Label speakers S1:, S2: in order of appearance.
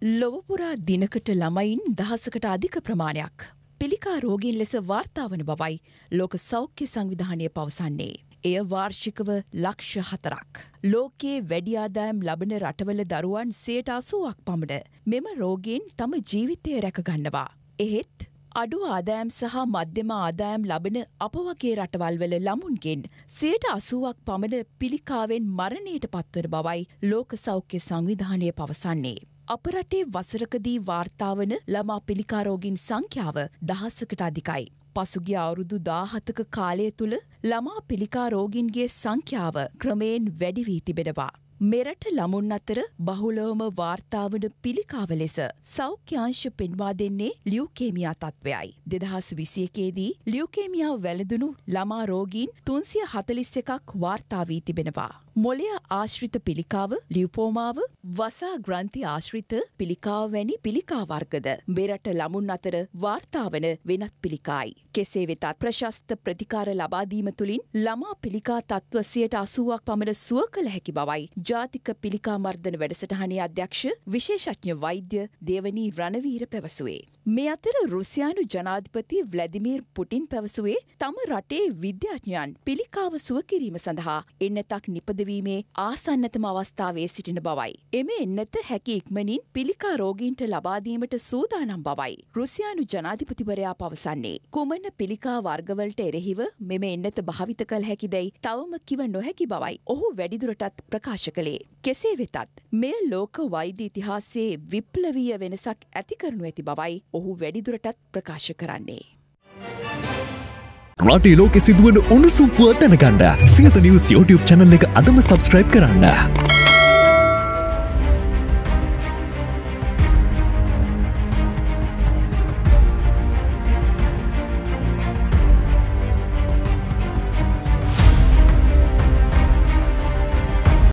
S1: ලොවපුරා දිනකට ළමයින් දහසකට අධික ප්‍රමාණයක් පිළිකා රෝගීන් ලෙස වාර්තාාවන බවයි ලෝක සෞඛ්‍ය සංවිධානය පවසන්නේ. එය වාර්ෂිකව ලක්ෂ හතරක්. ලෝකයේ වැඩියාදායම් ලබන රටවල දරුවන් සයට අසුවක් පමණ මෙම රෝගීන් තම ජීවිතය රැකගන්නවා. එහෙත් අඩු ආදායම් සහ මධ්‍යම ආදායම් ලබන අප වගේ රටවල්වල ළමුන්ගෙන් සයට අසුවක් පමණ පිළිකාවෙන් මරණයට පත්වන බවයි ලෝක සෞඛ්‍ය සංවිධානය පවසන්නේ. අප රටේ වසරකදී වාර්තාවන ළමා පිළිකාරෝගින් සංඛ්‍යාව දහසකට අධිකයි. පසුගිය අවුරුදු දාහතක කාලය තුළ ළමා පිළිකාරෝගින්ගේ සංඛ්‍යාව ක්‍රමයෙන් වැඩිවී තිබෙනවා. මෙරට ළමුන් අතර බහුලවම වාර්තාවන පිළිකාව ලෙස සෞඛ්‍යංශ පෙන්වා දෙන්නේ ලියුකේමියා තත්ත්වයයි. දෙදහස් විසියකේදී ලියුකේමියා වැළඳුණු ළමා රෝගීන් තුන්සිය හතලිස් එකක් වාර්තාවී තිබෙනවා. මොලය ආශ්‍රිත පිළිකාව ලියුපෝමාව වසා ග්‍රන්ථි ආශ්‍රිත පිළිකාව වැනි පිළිකාවර්ගද මෙරට ළමුන් අතර වාර්තාවන වෙනත් පිළිකායි. කෙසේ වෙතත් ප්‍රශස්ත ප්‍රතිකාර ලබාදීම තුළින් ළමා පිළිකා තත්ත්වසයට අසුවක් පමණ සුව කළ හැකි බවයි ජාතික පිළිකා මර්ධන වැඩසටහනේ අධ්‍යක්ෂ විශේෂඥ වෛද්‍ය දේවනී රණවීර පැවසුවේ. මේ අතර රුසියානු ජනාධිපති ව්ලැදිමීර් පුටින් පැවසුවේ තම රටේ විද්‍යාඥයන් පිළිකාව සුව කිරීම සඳහා එන්නතක් නිපදවීමේ ආසන්නතම අවස්ථාවේ සිටින බවයි. එම එන්නත හැකි ඉක්මනින් පිළිකා රෝගීන්ට ලබාදීමට සූදානම් බවයි. රුසියානු ජනාධිපතිවරයා පවසන්නේ. කුමන පිළිකා වර්ගවලට එරෙහිව මෙම එන්නත භාවිත කළ හැකිදැයි තවම කිව නොහැකි බවයි ඔහු වැඩිදුරටත් ප්‍රකාශ කළේ. කෙසේ වෙතත් මෙය ලෝක වෛද්‍ය ඉතිහාසයේ විප්ලවීය වෙනසක් ඇති කරනු ඇති බවයි ඔහු වැඩිදුරටත් ප්‍රකාශ කරන්නේ. රටේ ලෝකෙ සිදුවන උණුසුම්පුව දැනගන්න සියත නිවස් YouTube channel එක අදම subscribe කරන්න.